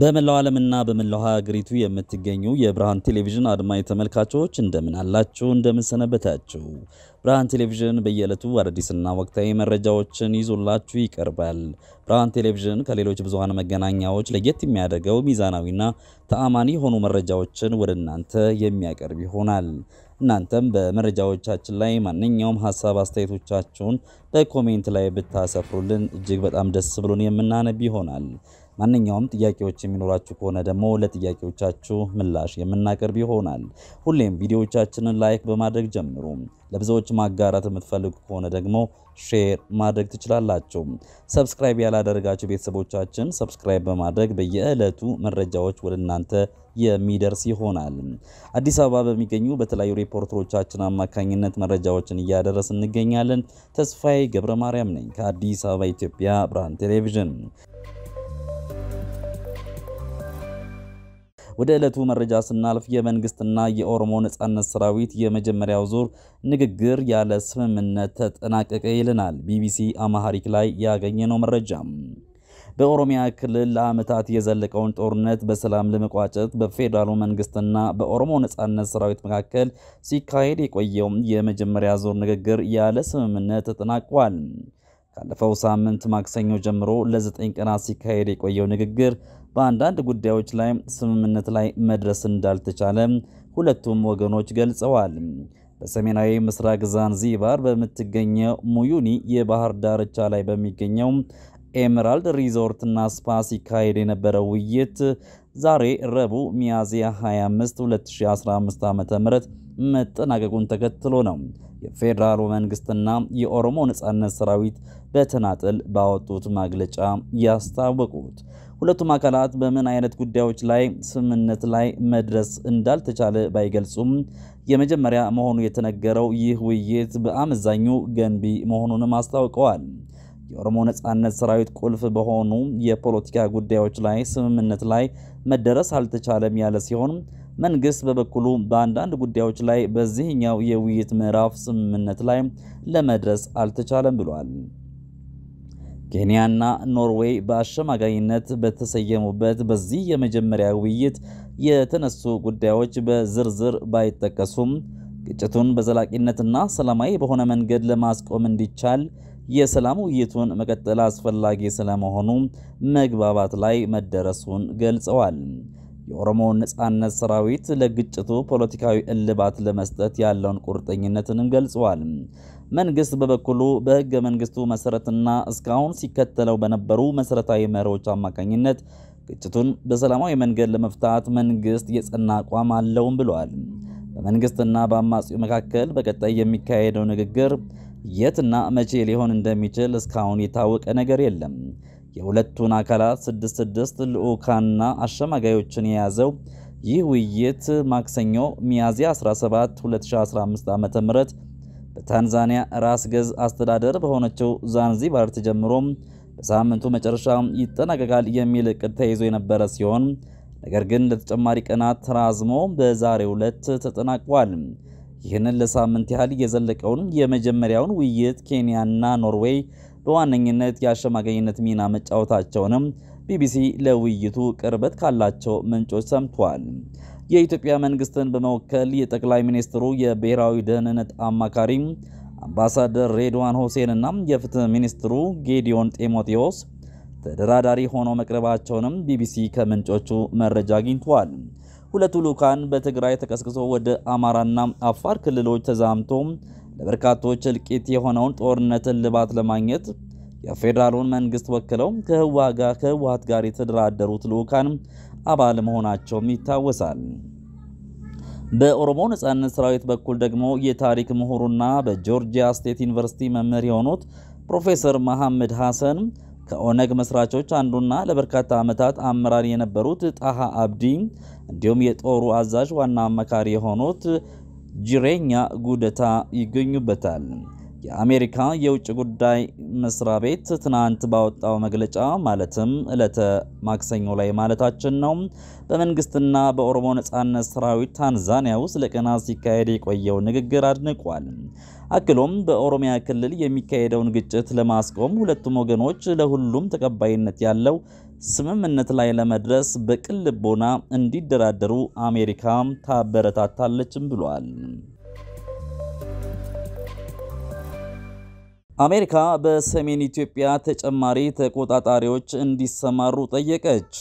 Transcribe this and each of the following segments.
በመላው ዓለምና በመላው ሀገሪቱ የምትገኙ የብርሃን ቴሌቪዥን አድማጭ ተመልካቾች እንደምን አላችሁ? እንደምን ሰነበታችሁ? ብርሃን ቴሌቪዥን በየዕለቱ አዳዲስና ወቅታዊ መረጃዎችን ይዞላችሁ ይቀርባል። ብርሃን ቴሌቪዥን ከሌሎች ብዙሃን መገናኛዎች ለየት የሚያደርገው ሚዛናዊና ተአማኒ የሆኑ መረጃዎችን ወደ እናንተ የሚያቀርብ ይሆናል። እናንተም በመረጃዎቻችን ላይ ማንኛውም ሀሳብ አስተያየቶቻችሁን በኮሜንት ላይ ብታሰፍሩልን እጅግ በጣም ደስ ብሎን የምናነብ ይሆናል። ማንኛውም ጥያቄዎች የሚኖራችሁ ከሆነ ደግሞ ለጥያቄዎቻችሁ ምላሽ የምናቀርብ ይሆናል። ሁሌም ቪዲዮዎቻችንን ላይክ በማድረግ ጀምሩ። ለብዙዎች ማጋራት የምትፈልጉ ከሆነ ደግሞ ሼር ማድረግ ትችላላችሁ። ሰብስክራይብ ያላደረጋችሁ ቤተሰቦቻችን ሰብስክራይብ በማድረግ በየዕለቱ መረጃዎች ወደ እናንተ የሚደርስ ይሆናል። አዲስ አበባ በሚገኙ በተለያዩ ሪፖርተሮቻችን አማካኝነት መረጃዎችን እያደረስ እንገኛለን። ተስፋዬ ገብረ ማርያም ነኝ ከአዲስ አበባ ኢትዮጵያ ብርሃን ቴሌቪዥን ወደ ዕለቱ መረጃ ስናልፍ የመንግስትና የኦሮሞ ነጻነት ሰራዊት የመጀመሪያው ዙር ንግግር ያለ ስምምነት ተጠናቀቀ ይልናል ቢቢሲ አማሃሪክ ላይ ያገኘነው መረጃ። በኦሮሚያ ክልል ለዓመታት የዘለቀውን ጦርነት በሰላም ለመቋጨት በፌዴራሉ መንግስትና በኦሮሞ ነጻነት ሰራዊት መካከል ሲካሄድ የቆየው የመጀመሪያ ዙር ንግግር ያለ ስምምነት ተጠናቋል። ካለፈው ሳምንት ማክሰኞ ጀምሮ ለዘጠኝ ቀናት ሲካሄድ የቆየው ንግግር በአንዳንድ ጉዳዮች ላይ ስምምነት ላይ መድረስ እንዳልተቻለ ሁለቱም ወገኖች ገልጸዋል። በሰሜናዊ ምስራቅ ዛንዚባር በምትገኘው ሙዩኒ የባህር ዳርቻ ላይ በሚገኘው ሪዞርት ሪዞርትና ስፓ ሲካሄድ የነበረው ውይይት ዛሬ ረቡዕ ሚያዝያ 25 2015 ዓ ም መጠናቀቁን ተከትሎ ነው የፌዴራሉ መንግስትና የኦሮሞ ነጻነት ሰራዊት በተናጠል ባወጡት ማግለጫ ያስታወቁት። ሁለቱም አካላት በምን አይነት ጉዳዮች ላይ ስምምነት ላይ መድረስ እንዳልተቻለ ባይገልጹም የመጀመሪያ መሆኑ የተነገረው ይህ ውይይት በአመዛኙ ገንቢ መሆኑንም አስታውቀዋል። የኦሮሞ ነጻነት ሰራዊት ቁልፍ በሆኑ የፖለቲካ ጉዳዮች ላይ ስምምነት ላይ መደረስ አልተቻለም ያለ ሲሆን መንግስት በበኩሉ በአንዳንድ ጉዳዮች ላይ በዚህኛው የውይይት ምዕራፍ ስምምነት ላይ ለመድረስ አልተቻለም ብሏል። ኬንያና ኖርዌይ በአሸማጋይነት በተሰየሙበት በዚህ የመጀመሪያ ውይይት የተነሱ ጉዳዮች በዝርዝር ባይጠቀሱም ግጭቱን በዘላቂነትና ሰላማዊ በሆነ መንገድ ለማስቆም እንዲቻል የሰላም ውይይቱን መቀጠል አስፈላጊ ስለመሆኑ መግባባት ላይ መደረሱን ገልጸዋል። የኦሮሞ ነጻነት ሰራዊት ለግጭቱ ፖለቲካዊ እልባት ለመስጠት ያለውን ቁርጠኝነትንም ገልጸዋል። መንግስት በበኩሉ በህገ መንግስቱ መሰረትና እስካሁን ሲከተለው በነበሩ መሰረታዊ መሪዎች አማካኝነት ግጭቱን በሰላማዊ መንገድ ለመፍታት መንግስት የጸና አቋም አለውም ብለዋል። በመንግስትና በአማጺው መካከል በቀጣይ የሚካሄደው ንግግር የትና መቼ ሊሆን እንደሚችል እስካሁን የታወቀ ነገር የለም። የሁለቱን አካላት ስድስት ስድስት ልዑካንና አሸማጋዮችን የያዘው ይህ ውይይት ማክሰኞ ሚያዝያ 17 2015 ዓ ም በታንዛኒያ ራስ ገዝ አስተዳደር በሆነችው ዛንዚባር ተጀምሮ በሳምንቱ መጨረሻ ይጠናቀቃል የሚል እቅድ ተይዞ የነበረ ሲሆን ነገር ግን ለተጨማሪ ቀናት ተራዝሞ በዛሬው ዕለት ተጠናቋል። ይህንን ለሳምንት ያህል የዘለቀውን የመጀመሪያውን ውይይት ኬንያና ኖርዌይ በዋነኝነት የአሸማገኝነት ሚና መጫወታቸውንም ቢቢሲ ለውይይቱ ቅርበት ካላቸው ምንጮች ሰምቷል። የኢትዮጵያ መንግስትን በመወከል የጠቅላይ ሚኒስትሩ የብሔራዊ ደህንነት አማካሪ አምባሳደር ሬድዋን ሁሴን እና የፍትህ ሚኒስትሩ ጌዲዮን ጢሞቴዎስ ተደራዳሪ ሆኖ መቅረባቸውንም ቢቢሲ ከምንጮቹ መረጃ አግኝቷል። ሁለቱ ልዑካን በትግራይ ተቀስቅሶ ወደ አማራና አፋር ክልሎች ተዛምቶ ለበርካቶች እልቂት የሆነውን ጦርነት ልባት ለማግኘት የፌዴራሉን መንግስት ወክለው ከህወሀት ጋር የተደራደሩት ልዑካን አባል መሆናቸውም ይታወሳል። በኦሮሞ ነጻነት ሰራዊት በኩል ደግሞ የታሪክ ምሁሩና በጆርጂያ ስቴት ዩኒቨርሲቲ መምህር የሆኑት ፕሮፌሰር መሐመድ ሐሰን ከኦነግ መስራቾች አንዱና ለበርካታ ዓመታት አመራር የነበሩት ጣሃ አብዲ እንዲሁም የጦሩ አዛዥ ዋና አማካሪ የሆኑት ጅሬኛ ጉደታ ይገኙበታል። የአሜሪካ የውጭ ጉዳይ መስሪያ ቤት ትናንት ባወጣው መግለጫ ማለትም ዕለተ ማክሰኞ ላይ ማለታችን ነው በመንግስትና በኦሮሞ ነጻነት ሰራዊት ታንዛኒያ ውስጥ ለቀናት ሲካሄድ የቆየው ንግግር አድንቋል። አክሎም በኦሮሚያ ክልል የሚካሄደውን ግጭት ለማስቆም ሁለቱም ወገኖች ለሁሉም ተቀባይነት ያለው ስምምነት ላይ ለመድረስ በቅን ልቦና እንዲደራደሩ አሜሪካ ታበረታታለችም ብሏል። አሜሪካ በሰሜን ኢትዮጵያ ተጨማሪ ተቆጣጣሪዎች እንዲሰማሩ ጠየቀች።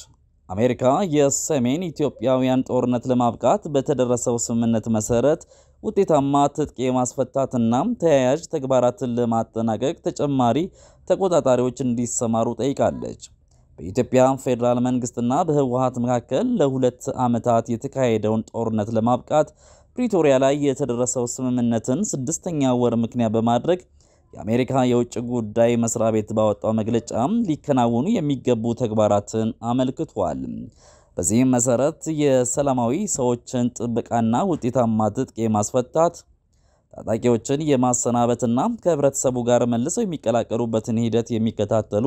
አሜሪካ የሰሜን ኢትዮጵያውያን ጦርነት ለማብቃት በተደረሰው ስምምነት መሰረት ውጤታማ ትጥቅ የማስፈታትና ተያያዥ ተግባራትን ለማጠናቀቅ ተጨማሪ ተቆጣጣሪዎች እንዲሰማሩ ጠይቃለች። በኢትዮጵያ ፌዴራል መንግስትና በህወሀት መካከል ለሁለት ዓመታት የተካሄደውን ጦርነት ለማብቃት ፕሪቶሪያ ላይ የተደረሰው ስምምነትን ስድስተኛ ወር ምክንያት በማድረግ የአሜሪካ የውጭ ጉዳይ መስሪያ ቤት ባወጣው መግለጫ ሊከናወኑ የሚገቡ ተግባራትን አመልክቷል። በዚህም መሰረት የሰላማዊ ሰዎችን ጥበቃና ውጤታማ ትጥቅ የማስፈታት ታጣቂዎችን የማሰናበትና ከህብረተሰቡ ጋር መልሰው የሚቀላቀሉበትን ሂደት የሚከታተሉ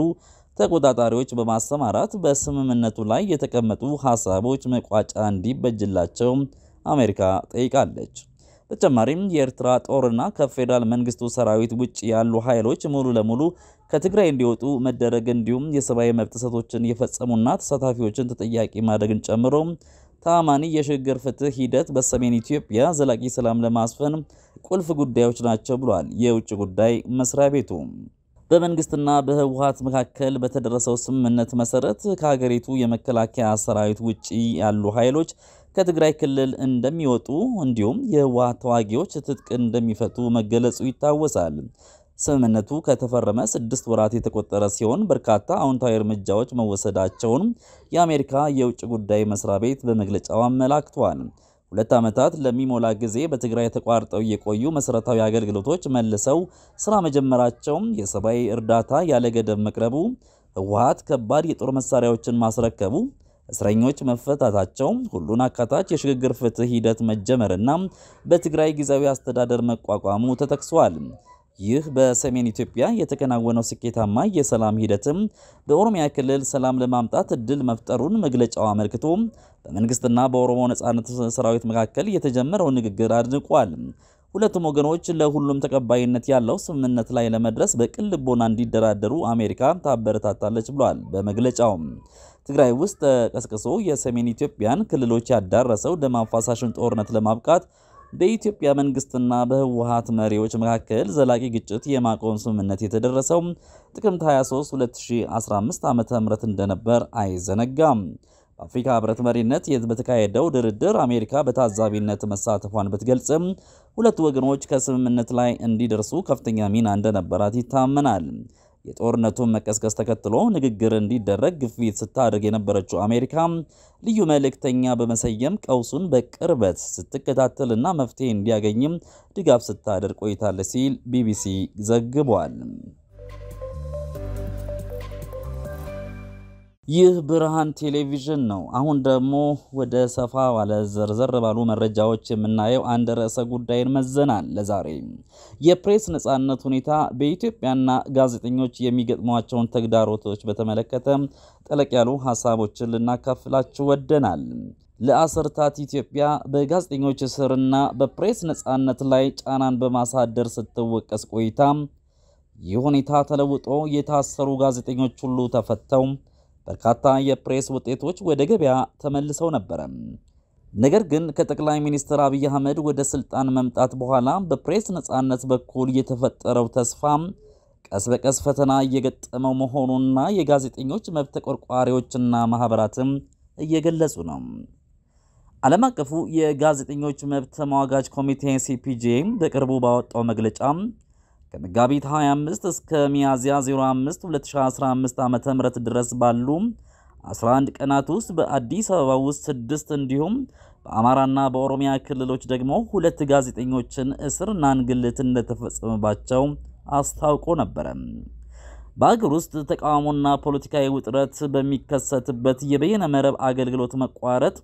ተቆጣጣሪዎች በማሰማራት በስምምነቱ ላይ የተቀመጡ ሀሳቦች መቋጫ እንዲበጅላቸው አሜሪካ ጠይቃለች። በተጨማሪም የኤርትራ ጦርና ከፌዴራል መንግስቱ ሰራዊት ውጭ ያሉ ኃይሎች ሙሉ ለሙሉ ከትግራይ እንዲወጡ መደረግ እንዲሁም የሰብአዊ መብት ጥሰቶችን የፈጸሙና ተሳታፊዎችን ተጠያቂ ማድረግን ጨምሮ ተአማኒ የሽግግር ፍትህ ሂደት በሰሜን ኢትዮጵያ ዘላቂ ሰላም ለማስፈን ቁልፍ ጉዳዮች ናቸው ብሏል የውጭ ጉዳይ መስሪያ ቤቱ። በመንግስትና በህወሀት መካከል በተደረሰው ስምምነት መሰረት ከሀገሪቱ የመከላከያ ሰራዊት ውጭ ያሉ ኃይሎች ከትግራይ ክልል እንደሚወጡ እንዲሁም የህወሀት ተዋጊዎች ትጥቅ እንደሚፈቱ መገለጹ ይታወሳል። ስምምነቱ ከተፈረመ ስድስት ወራት የተቆጠረ ሲሆን በርካታ አዎንታዊ እርምጃዎች መወሰዳቸውን የአሜሪካ የውጭ ጉዳይ መስሪያ ቤት በመግለጫው አመላክቷል። ሁለት ዓመታት ለሚሞላ ጊዜ በትግራይ ተቋርጠው የቆዩ መሠረታዊ አገልግሎቶች መልሰው ሥራ መጀመራቸው የሰብአዊ እርዳታ ያለ ገደብ መቅረቡ፣ ህወሓት ከባድ የጦር መሳሪያዎችን ማስረከቡ፣ እስረኞች መፈታታቸው፣ ሁሉን አካታች የሽግግር ፍትህ ሂደት መጀመርና በትግራይ ጊዜያዊ አስተዳደር መቋቋሙ ተጠቅሷል። ይህ በሰሜን ኢትዮጵያ የተከናወነው ስኬታማ የሰላም ሂደትም በኦሮሚያ ክልል ሰላም ለማምጣት እድል መፍጠሩን መግለጫው አመልክቶ በመንግስትና በኦሮሞ ነጻነት ሰራዊት መካከል የተጀመረው ንግግር አድንቋል። ሁለቱም ወገኖች ለሁሉም ተቀባይነት ያለው ስምምነት ላይ ለመድረስ በቅን ልቦና እንዲደራደሩ አሜሪካ ታበረታታለች ብሏል። በመግለጫውም ትግራይ ውስጥ ተቀስቅሶ የሰሜን ኢትዮጵያን ክልሎች ያዳረሰው ደም አፋሳሽን ጦርነት ለማብቃት በኢትዮጵያ መንግስትና በህወሀት መሪዎች መካከል ዘላቂ ግጭት የማቆም ስምምነት የተደረሰው ጥቅምት 23 2015 ዓ ም እንደነበር አይዘነጋም። በአፍሪካ ህብረት መሪነት በተካሄደው ድርድር አሜሪካ በታዛቢነት መሳተፏን ብትገልጽም ሁለቱ ወገኖች ከስምምነት ላይ እንዲደርሱ ከፍተኛ ሚና እንደነበራት ይታመናል። የጦርነቱን መቀስቀስ ተከትሎ ንግግር እንዲደረግ ግፊት ስታደርግ የነበረችው አሜሪካ ልዩ መልእክተኛ በመሰየም ቀውሱን በቅርበት ስትከታተልና መፍትሄ እንዲያገኝም ድጋፍ ስታደርግ ቆይታለች ሲል ቢቢሲ ዘግቧል። ይህ ብርሃን ቴሌቪዥን ነው። አሁን ደግሞ ወደ ሰፋ ባለ ዘርዘር ባሉ መረጃዎች የምናየው አንድ ርዕሰ ጉዳይን መዘናል። ለዛሬ የፕሬስ ነጻነት ሁኔታ በኢትዮጵያና ጋዜጠኞች የሚገጥሟቸውን ተግዳሮቶች በተመለከተ ጠለቅ ያሉ ሀሳቦችን ልናካፍላችሁ ወደናል። ለአስርታት ኢትዮጵያ በጋዜጠኞች እስርና በፕሬስ ነጻነት ላይ ጫናን በማሳደር ስትወቀስ ቆይታ ይህ ሁኔታ ተለውጦ የታሰሩ ጋዜጠኞች ሁሉ ተፈተው በርካታ የፕሬስ ውጤቶች ወደ ገበያ ተመልሰው ነበረ። ነገር ግን ከጠቅላይ ሚኒስትር አብይ አህመድ ወደ ስልጣን መምጣት በኋላ በፕሬስ ነፃነት በኩል የተፈጠረው ተስፋ ቀስ በቀስ ፈተና እየገጠመው መሆኑና የጋዜጠኞች መብት ተቆርቋሪዎችና ማህበራትም እየገለጹ ነው። ዓለም አቀፉ የጋዜጠኞች መብት ተሟጋጅ ኮሚቴ ሲፒጄ በቅርቡ ባወጣው መግለጫ ከመጋቢት 25 እስከ ሚያዝያ 05 2015 ዓ.ም ድረስ ባሉ 11 ቀናት ውስጥ በአዲስ አበባ ውስጥ ስድስት እንዲሁም በአማራና በኦሮሚያ ክልሎች ደግሞ ሁለት ጋዜጠኞችን እስርና እንግልት እንደተፈጸመባቸው አስታውቆ ነበረ። በአገር ውስጥ ተቃውሞና ፖለቲካዊ ውጥረት በሚከሰትበት የበየነ መረብ አገልግሎት መቋረጥ፣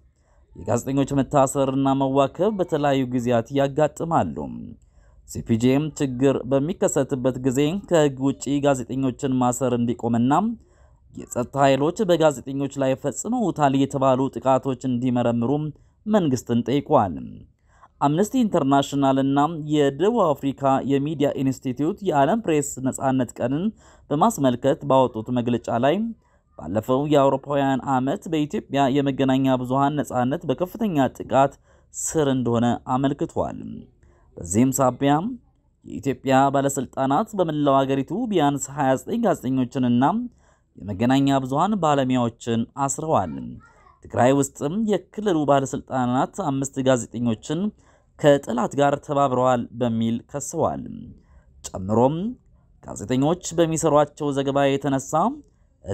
የጋዜጠኞች መታሰርና መዋከብ በተለያዩ ጊዜያት ያጋጥማሉ። ሲፒጄም ችግር በሚከሰትበት ጊዜ ከህግ ውጪ ጋዜጠኞችን ማሰር እንዲቆምና የጸጥታ ኃይሎች በጋዜጠኞች ላይ ፈጽመውታል የተባሉ ጥቃቶች እንዲመረምሩ መንግስትን ጠይቋል። አምነስቲ ኢንተርናሽናል እና የደቡብ አፍሪካ የሚዲያ ኢንስቲትዩት የዓለም ፕሬስ ነጻነት ቀንን በማስመልከት ባወጡት መግለጫ ላይ ባለፈው የአውሮፓውያን ዓመት በኢትዮጵያ የመገናኛ ብዙሃን ነጻነት በከፍተኛ ጥቃት ስር እንደሆነ አመልክቷል። በዚህም ሳቢያም የኢትዮጵያ ባለስልጣናት በመላው አገሪቱ ቢያንስ 29 ጋዜጠኞችንና የመገናኛ ብዙሃን ባለሙያዎችን አስረዋል። ትግራይ ውስጥም የክልሉ ባለስልጣናት አምስት ጋዜጠኞችን ከጠላት ጋር ተባብረዋል በሚል ከሰዋል። ጨምሮም ጋዜጠኞች በሚሰሯቸው ዘገባ የተነሳ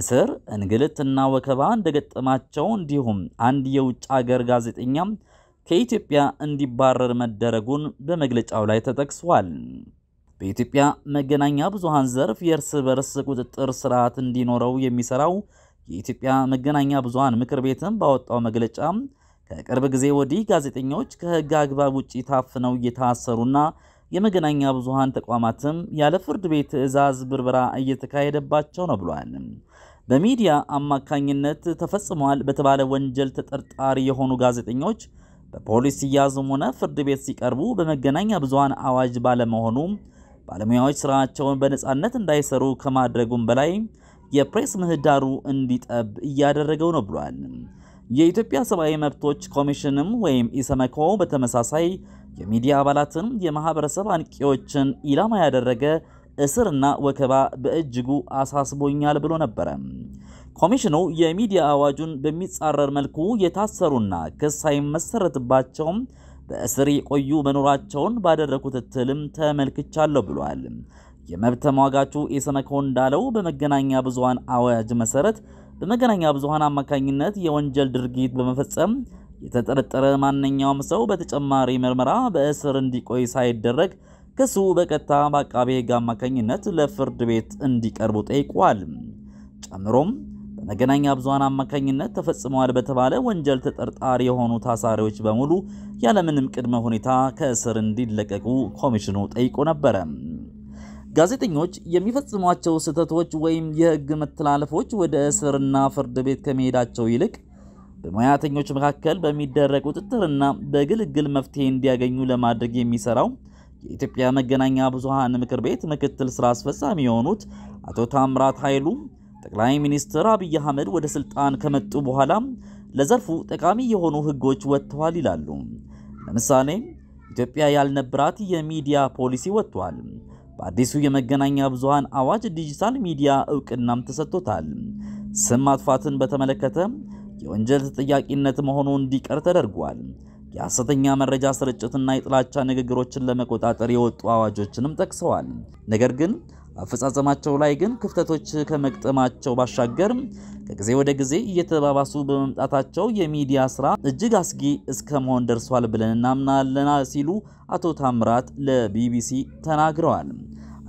እስር፣ እንግልት እና ወከባ እንደገጠማቸው እንዲሁም አንድ የውጭ አገር ጋዜጠኛ ከኢትዮጵያ እንዲባረር መደረጉን በመግለጫው ላይ ተጠቅሷል። በኢትዮጵያ መገናኛ ብዙሃን ዘርፍ የእርስ በርስ ቁጥጥር ስርዓት እንዲኖረው የሚሰራው የኢትዮጵያ መገናኛ ብዙሃን ምክር ቤትም ባወጣው መግለጫ ከቅርብ ጊዜ ወዲህ ጋዜጠኞች ከሕግ አግባብ ውጭ ታፍነው እየታሰሩና የመገናኛ ብዙሃን ተቋማትም ያለ ፍርድ ቤት ትዕዛዝ ብርበራ እየተካሄደባቸው ነው ብሏል። በሚዲያ አማካኝነት ተፈጽሟል በተባለ ወንጀል ተጠርጣሪ የሆኑ ጋዜጠኞች በፖሊስ ሲያዙም ሆነ ፍርድ ቤት ሲቀርቡ በመገናኛ ብዙሃን አዋጅ ባለመሆኑ ባለሙያዎች ስራቸውን በነጻነት እንዳይሰሩ ከማድረጉም በላይ የፕሬስ ምህዳሩ እንዲጠብ እያደረገው ነው ብሏል። የኢትዮጵያ ሰብአዊ መብቶች ኮሚሽንም ወይም ኢሰመኮ በተመሳሳይ የሚዲያ አባላትን፣ የማህበረሰብ አንቂዎችን ኢላማ ያደረገ እስርና ወከባ በእጅጉ አሳስቦኛል ብሎ ነበረ። ኮሚሽኑ የሚዲያ አዋጁን በሚጻረር መልኩ የታሰሩና ክስ ሳይመሰረትባቸውም በእስር የቆዩ መኖራቸውን ባደረጉት እትልም ተመልክቻለሁ ብሏል። የመብት ተሟጋቹ ኢሰመኮ እንዳለው በመገናኛ ብዙኃን አዋጅ መሰረት በመገናኛ ብዙኃን አማካኝነት የወንጀል ድርጊት በመፈጸም የተጠረጠረ ማንኛውም ሰው በተጨማሪ ምርመራ በእስር እንዲቆይ ሳይደረግ ክሱ በቀጥታ በአቃቤ ሕግ አማካኝነት ለፍርድ ቤት እንዲቀርቡ ጠይቋል። ጨምሮም በመገናኛ ብዙሃን አማካኝነት ተፈጽመዋል በተባለ ወንጀል ተጠርጣሪ የሆኑ ታሳሪዎች በሙሉ ያለምንም ቅድመ ሁኔታ ከእስር እንዲለቀቁ ኮሚሽኑ ጠይቆ ነበረ። ጋዜጠኞች የሚፈጽሟቸው ስህተቶች ወይም የህግ መተላለፎች ወደ እስርና ፍርድ ቤት ከመሄዳቸው ይልቅ በሙያተኞች መካከል በሚደረግ ቁጥጥርና በግልግል መፍትሄ እንዲያገኙ ለማድረግ የሚሰራው የኢትዮጵያ መገናኛ ብዙሃን ምክር ቤት ምክትል ስራ አስፈጻሚ የሆኑት አቶ ታምራት ኃይሉ ጠቅላይ ሚኒስትር አብይ አህመድ ወደ ስልጣን ከመጡ በኋላ ለዘርፉ ጠቃሚ የሆኑ ህጎች ወጥተዋል ይላሉ። ለምሳሌ ኢትዮጵያ ያልነበራት የሚዲያ ፖሊሲ ወጥቷል። በአዲሱ የመገናኛ ብዙሃን አዋጅ ዲጂታል ሚዲያ እውቅናም ተሰጥቶታል። ስም ማጥፋትን በተመለከተ የወንጀል ተጠያቂነት መሆኑ እንዲቀር ተደርጓል። የሐሰተኛ መረጃ ስርጭትና የጥላቻ ንግግሮችን ለመቆጣጠር የወጡ አዋጆችንም ጠቅሰዋል። ነገር ግን አፈጻጸማቸው ላይ ግን ክፍተቶች ከመግጠማቸው ባሻገር ከጊዜ ወደ ጊዜ እየተባባሱ በመምጣታቸው የሚዲያ ስራ እጅግ አስጊ እስከ መሆን ደርሷል ብለን እናምናለና ሲሉ አቶ ታምራት ለቢቢሲ ተናግረዋል።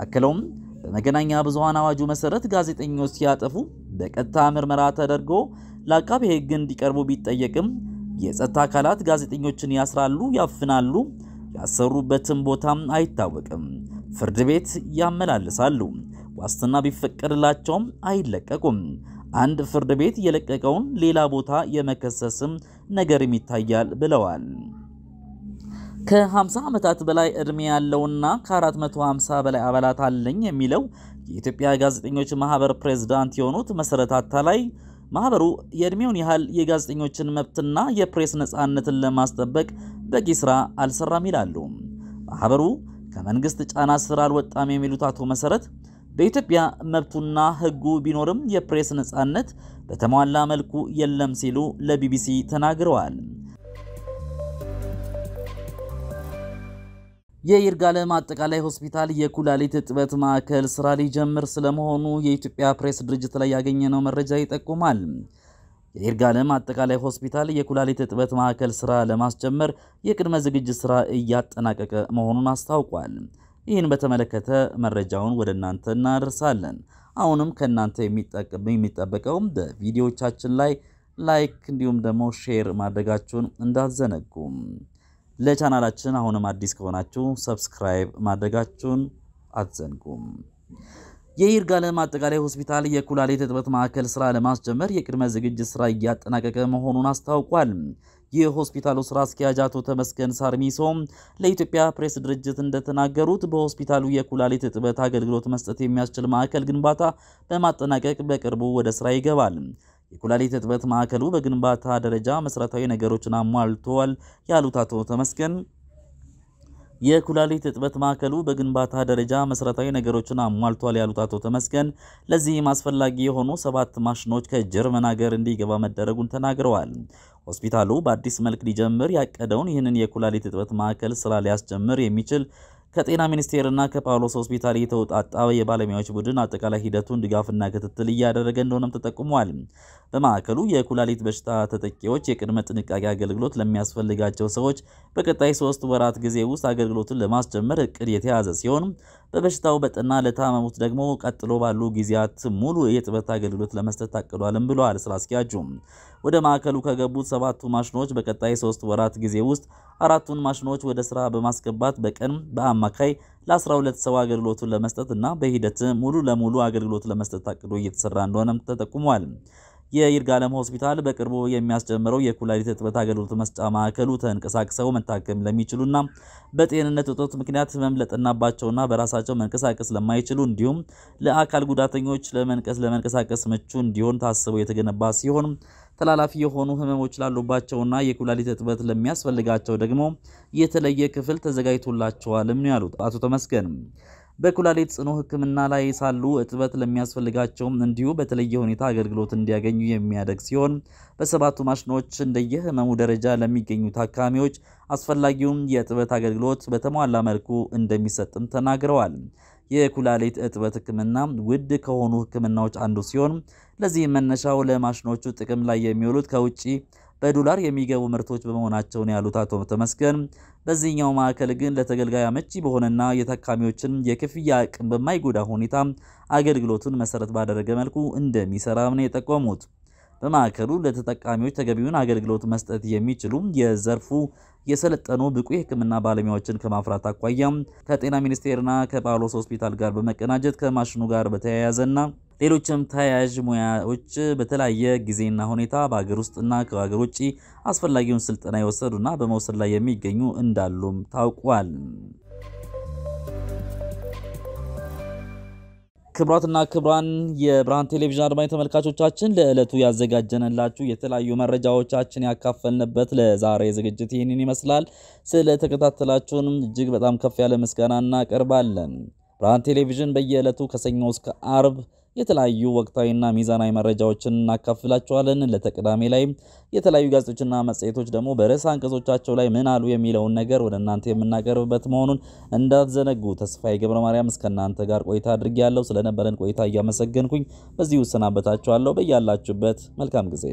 አክለውም በመገናኛ ብዙሃን አዋጁ መሰረት ጋዜጠኞች ሲያጠፉ በቀጥታ ምርመራ ተደርጎ ለአቃቤ ሕግ እንዲቀርቡ ቢጠየቅም የጸጥታ አካላት ጋዜጠኞችን ያስራሉ፣ ያፍናሉ፣ ያሰሩበትም ቦታም አይታወቅም። ፍርድ ቤት ያመላልሳሉ። ዋስትና ቢፈቀድላቸውም አይለቀቁም። አንድ ፍርድ ቤት የለቀቀውን ሌላ ቦታ የመከሰስም ነገርም ይታያል ብለዋል። ከ50 ዓመታት በላይ ዕድሜ ያለውና ከ450 በላይ አባላት አለኝ የሚለው የኢትዮጵያ ጋዜጠኞች ማህበር ፕሬዝዳንት የሆኑት መሰረት አታላይ ማህበሩ የእድሜውን ያህል የጋዜጠኞችን መብትና የፕሬስ ነፃነትን ለማስጠበቅ በቂ ስራ አልሰራም ይላሉ። ማህበሩ ከመንግስት ጫና ስር አልወጣም የሚሉት አቶ መሰረት በኢትዮጵያ መብቱና ህጉ ቢኖርም የፕሬስ ነጻነት በተሟላ መልኩ የለም ሲሉ ለቢቢሲ ተናግረዋል። የይርጋለም አጠቃላይ ሆስፒታል የኩላሊት እጥበት ማዕከል ስራ ሊጀምር ስለመሆኑ የኢትዮጵያ ፕሬስ ድርጅት ላይ ያገኘነው መረጃ ይጠቁማል። የዴርጋለም አጠቃላይ ሆስፒታል የኩላሊት እጥበት ማዕከል ስራ ለማስጀመር የቅድመ ዝግጅት ስራ እያጠናቀቀ መሆኑን አስታውቋል። ይህን በተመለከተ መረጃውን ወደ እናንተ እናደርሳለን። አሁንም ከእናንተ የሚጠበቀው በቪዲዮቻችን ላይ ላይክ እንዲሁም ደግሞ ሼር ማድረጋችሁን እንዳዘነጉ ለቻናላችን አሁንም አዲስ ከሆናችሁ ሰብስክራይብ ማድረጋችሁን አትዘንጉም። የይርጋለም አጠቃላይ ሆስፒታል የኩላሊት እጥበት ማዕከል ስራ ለማስጀመር የቅድመ ዝግጅት ስራ እያጠናቀቀ መሆኑን አስታውቋል። የሆስፒታሉ ስራ አስኪያጅ አቶ ተመስገን ሳርሚሶ ለኢትዮጵያ ፕሬስ ድርጅት እንደተናገሩት በሆስፒታሉ የኩላሊት እጥበት አገልግሎት መስጠት የሚያስችል ማዕከል ግንባታ በማጠናቀቅ በቅርቡ ወደ ስራ ይገባል። የኩላሊት እጥበት ማዕከሉ በግንባታ ደረጃ መሰረታዊ ነገሮችን አሟልተዋል ያሉት አቶ ተመስገን የኩላሊት እጥበት ማዕከሉ በግንባታ ደረጃ መሰረታዊ ነገሮችን አሟልቷል ያሉት አቶ ተመስገን ለዚህም አስፈላጊ የሆኑ ሰባት ማሽኖች ከጀርመን ሀገር እንዲገባ መደረጉን ተናግረዋል። ሆስፒታሉ በአዲስ መልክ ሊጀምር ያቀደውን ይህንን የኩላሊት እጥበት ማዕከል ስራ ሊያስጀምር የሚችል ከጤና ሚኒስቴርና ከጳውሎስ ሆስፒታል የተውጣጣ የባለሙያዎች ቡድን አጠቃላይ ሂደቱን ድጋፍና ክትትል እያደረገ እንደሆነም ተጠቁሟል። በማዕከሉ የኩላሊት በሽታ ተጠቂዎች የቅድመ ጥንቃቄ አገልግሎት ለሚያስፈልጋቸው ሰዎች በቀጣይ ሶስት ወራት ጊዜ ውስጥ አገልግሎቱን ለማስጀመር እቅድ የተያዘ ሲሆን በበሽታው በጠና ለታመሙት ደግሞ ቀጥሎ ባሉ ጊዜያት ሙሉ የጥበት አገልግሎት ለመስጠት ታቅዷልም ብለዋል ስራ አስኪያጁ። ወደ ማዕከሉ ከገቡት ሰባቱ ማሽኖች በቀጣይ ሶስት ወራት ጊዜ ውስጥ አራቱን ማሽኖች ወደ ስራ በማስገባት በቀን በአማካይ ለ12 ሰው አገልግሎቱን ለመስጠት እና በሂደት ሙሉ ለሙሉ አገልግሎት ለመስጠት ታቅዶ እየተሰራ እንደሆነም ተጠቁሟል። የይርጋለም ሆስፒታል በቅርቡ የሚያስጀምረው የኩላሊት እጥበት አገልግሎት መስጫ ማዕከሉ ተንቀሳቅሰው መታከም ለሚችሉና በጤንነት እጦት ምክንያት ህመም በራሳቸው መንቀሳቀስ ለማይችሉ እንዲሁም ለአካል ጉዳተኞች ለመንቀስ ለመንቀሳቀስ ምቹ እንዲሆን ታስቦ የተገነባ ሲሆን ተላላፊ የሆኑ ህመሞች ላሉባቸውና የኩላሊት እጥበት ለሚያስፈልጋቸው ደግሞ የተለየ ክፍል ተዘጋጅቶላቸዋልም ያሉት አቶ ተመስገን። በኩላሊት ጽኑ ሕክምና ላይ ሳሉ እጥበት ለሚያስፈልጋቸውም እንዲሁ በተለየ ሁኔታ አገልግሎት እንዲያገኙ የሚያደግ ሲሆን በሰባቱ ማሽኖች እንደየህመሙ ደረጃ ለሚገኙ ታካሚዎች አስፈላጊውን የእጥበት አገልግሎት በተሟላ መልኩ እንደሚሰጥም ተናግረዋል። የኩላሊት እጥበት ህክምና ውድ ከሆኑ ህክምናዎች አንዱ ሲሆን ለዚህ መነሻው ለማሽኖቹ ጥቅም ላይ የሚውሉት ከውጭ በዶላር የሚገቡ ምርቶች በመሆናቸውን ያሉት አቶ ተመስገን በዚህኛው ማዕከል ግን ለተገልጋይ አመቺ በሆነና የታካሚዎችን የክፍያ አቅም በማይጎዳ ሁኔታ አገልግሎቱን መሰረት ባደረገ መልኩ እንደሚሰራም ነው የጠቆሙት። በማዕከሉ ለተጠቃሚዎች ተገቢውን አገልግሎት መስጠት የሚችሉ የዘርፉ የሰለጠኑ ብቁ የሕክምና ባለሙያዎችን ከማፍራት አኳያ ከጤና ሚኒስቴርና ከጳውሎስ ሆስፒታል ጋር በመቀናጀት ከማሽኑ ጋር በተያያዘና ሌሎችም ተያያዥ ሙያዎች በተለያየ ጊዜና ሁኔታ በሀገር ውስጥና ከሀገር ውጭ አስፈላጊውን ስልጠና የወሰዱና በመውሰድ ላይ የሚገኙ እንዳሉም ታውቋል። ክብራትና ክብራን የብርሃን ቴሌቪዥን አድማኝ ተመልካቾቻችን ለዕለቱ ያዘጋጀንላችሁ የተለያዩ መረጃዎቻችን ያካፈልንበት ለዛሬ ዝግጅት ይህንን ይመስላል። ስለተከታተላችሁንም እጅግ በጣም ከፍ ያለ ምስጋና እናቀርባለን። ብርሃን ቴሌቪዥን በየዕለቱ ከሰኞ እስከ አርብ የተለያዩ ወቅታዊና ሚዛናዊ መረጃዎችን እናካፍላችኋለን። ለተቅዳሜ ላይ የተለያዩ ጋዜጦችና መጽሔቶች ደግሞ በርዕሰ አንቀጾቻቸው ላይ ምን አሉ የሚለውን ነገር ወደ እናንተ የምናቀርብበት መሆኑን እንዳትዘነጉ። ተስፋዬ ገብረ ማርያም ከእናንተ ጋር ቆይታ አድርጌ ያለው ስለነበረን ቆይታ እያመሰገንኩኝ በዚህ እሰናበታችኋለሁ። በያላችሁበት መልካም ጊዜ